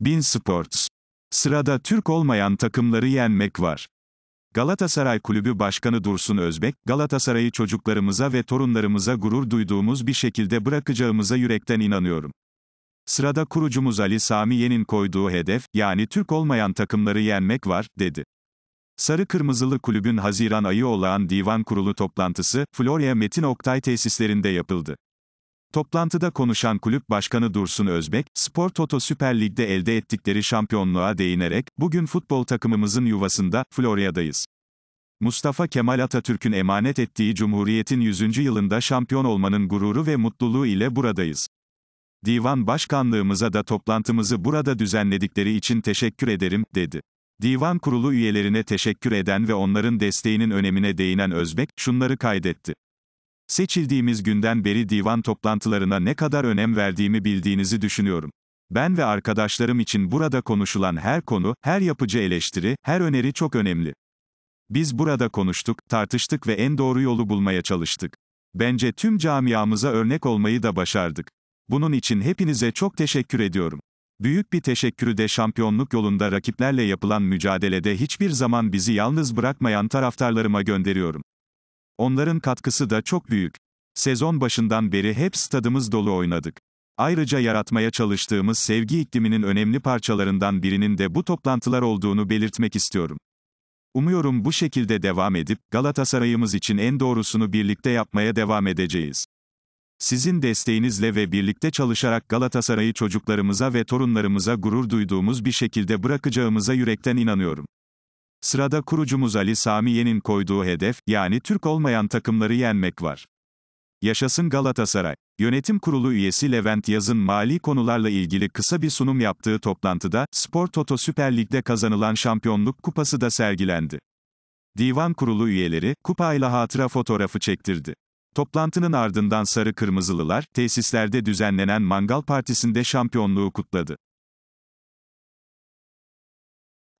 Bin Sports. Sırada Türk olmayan takımları yenmek var. Galatasaray Kulübü Başkanı Dursun Özbek, Galatasaray'ı çocuklarımıza ve torunlarımıza gurur duyduğumuz bir şekilde bırakacağımıza yürekten inanıyorum. Sırada kurucumuz Ali Sami Yen'in koyduğu hedef, yani Türk olmayan takımları yenmek var, dedi. Sarı Kırmızılı Kulübün Haziran ayı olan divan kurulu toplantısı, Florya Metin Oktay tesislerinde yapıldı. Toplantıda konuşan kulüp başkanı Dursun Özbek, Spor Toto Süper Lig'de elde ettikleri şampiyonluğa değinerek, bugün futbol takımımızın yuvasında, Florya'dayız. Mustafa Kemal Atatürk'ün emanet ettiği Cumhuriyet'in 100. yılında şampiyon olmanın gururu ve mutluluğu ile buradayız. Divan başkanlığımıza da toplantımızı burada düzenledikleri için teşekkür ederim, dedi. Divan kurulu üyelerine teşekkür eden ve onların desteğinin önemine değinen Özbek, şunları kaydetti. Seçildiğimiz günden beri divan toplantılarına ne kadar önem verdiğimi bildiğinizi düşünüyorum. Ben ve arkadaşlarım için burada konuşulan her konu, her yapıcı eleştiri, her öneri çok önemli. Biz burada konuştuk, tartıştık ve en doğru yolu bulmaya çalıştık. Bence tüm camiamıza örnek olmayı da başardık. Bunun için hepinize çok teşekkür ediyorum. Büyük bir teşekkürü de şampiyonluk yolunda rakiplerle yapılan mücadelede hiçbir zaman bizi yalnız bırakmayan taraftarlarıma gönderiyorum. Onların katkısı da çok büyük. Sezon başından beri hep stadımız dolu oynadık. Ayrıca yaratmaya çalıştığımız sevgi ikliminin önemli parçalarından birinin de bu toplantılar olduğunu belirtmek istiyorum. Umuyorum bu şekilde devam edip Galatasaray'ımız için en doğrusunu birlikte yapmaya devam edeceğiz. Sizin desteğinizle ve birlikte çalışarak Galatasaray'ı çocuklarımıza ve torunlarımıza gurur duyduğumuz bir şekilde bırakacağımıza yürekten inanıyorum. Sırada kurucumuz Ali Sami Yen'in koyduğu hedef, yani Türk olmayan takımları yenmek var. Yaşasın Galatasaray. Yönetim Kurulu üyesi Levent Yaz'ın mali konularla ilgili kısa bir sunum yaptığı toplantıda, Spor Toto Süper Lig'de kazanılan şampiyonluk kupası da sergilendi. Divan Kurulu üyeleri, kupayla hatıra fotoğrafı çektirdi. Toplantının ardından Sarı Kırmızılılar, tesislerde düzenlenen mangal partisinde şampiyonluğu kutladı.